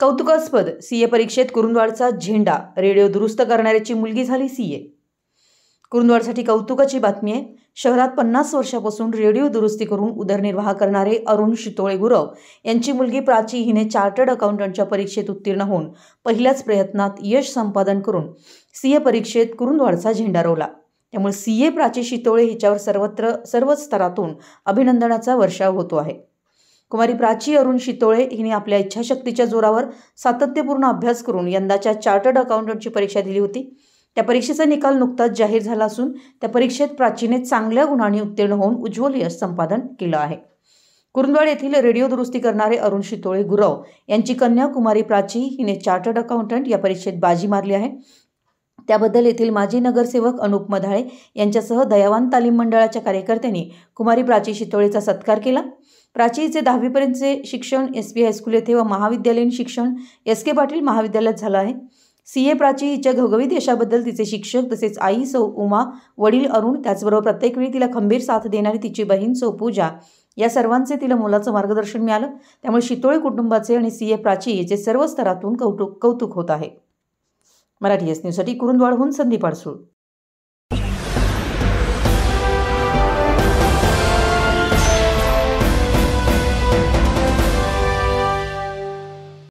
कौतुकास्पद सीए परीक्षेत कुरुंदवाडचा झेंडा रेडिओ दुरुस्त करणाऱ्याची मुलगी झाली सीए कुरुंदवाडसाठी कौतुकाची बातमी आहे शहरात पन्नास वर्षापासून रेडिओ दुरुस्ती करून उदरनिर्वाह करणारे अरुण शितोळे गुरव यांची मुलगी प्राची हिने चार्टर्ड अकाउंटंटच्या परीक्षेत उत्तीर्ण होऊन पहिल्याच प्रयत्नात यश संपादन करून सीए परीक्षेत कुरुंदवाडचा झेंडा रोवला त्यामुळे सीए प्राची शितोळे हिच्यावर सर्वत्र सर्वच स्तरातून अभिनंदनाचा वर्षाव होतो आहे कुमारी प्राची अरुण शितोळे हिने आपल्या इच्छाशक्तीच्या जोरावर सातत्यपूर्ण अभ्यास करून यंदाच्या चार्टर्ड अकाउंटंटची परीक्षा दिली होती त्या परीक्षेचा निकाल नुकताच जाहीर झाला असून त्या परीक्षेत प्राचीने चांगल्या गुणांनी उत्तीर्ण होऊन उज्ज्वल यश संपादन केलं आहे कुरुंदवाड येथील रेडिओ दुरुस्ती करणारे अरुण शितोळे गुरव यांची कन्या कुमारी प्राची हिने चार्टर्ड अकाउंटंट या परीक्षेत बाजी मारली आहे त्याबद्दल येथील माजी नगरसेवक अनुप मधाळे यांच्यासह दयावान तालीम मंडळाच्या कार्यकर्त्यांनी कुमारी प्राची शितोळेचा सत्कार केला प्राचीचे दहावीपर्यंतचे शिक्षण एस पी हायस्कूल येथे व महाविद्यालयीन शिक्षण एस के पाटील महाविद्यालयात झालं आहे सी ए प्राची हिच्या घवघवीत यशाबद्दल तिचे शिक्षक तसेच आई सौ उमा वडील अरुण त्याचबरोबर प्रत्येक वेळी तिला खंबीर साथ देणारी तिची बहीण सौ पूजा या सर्वांचे तिला मुलाचं मार्गदर्शन मिळालं त्यामुळे शितोळे कुटुंबाचे आणि सी ए प्राची याचे सर्व स्तरातून कौतुक कौतुक होत आहे मराठी एस न्यूजसाठी कुरुंदवाडहून संदीप आडसूळ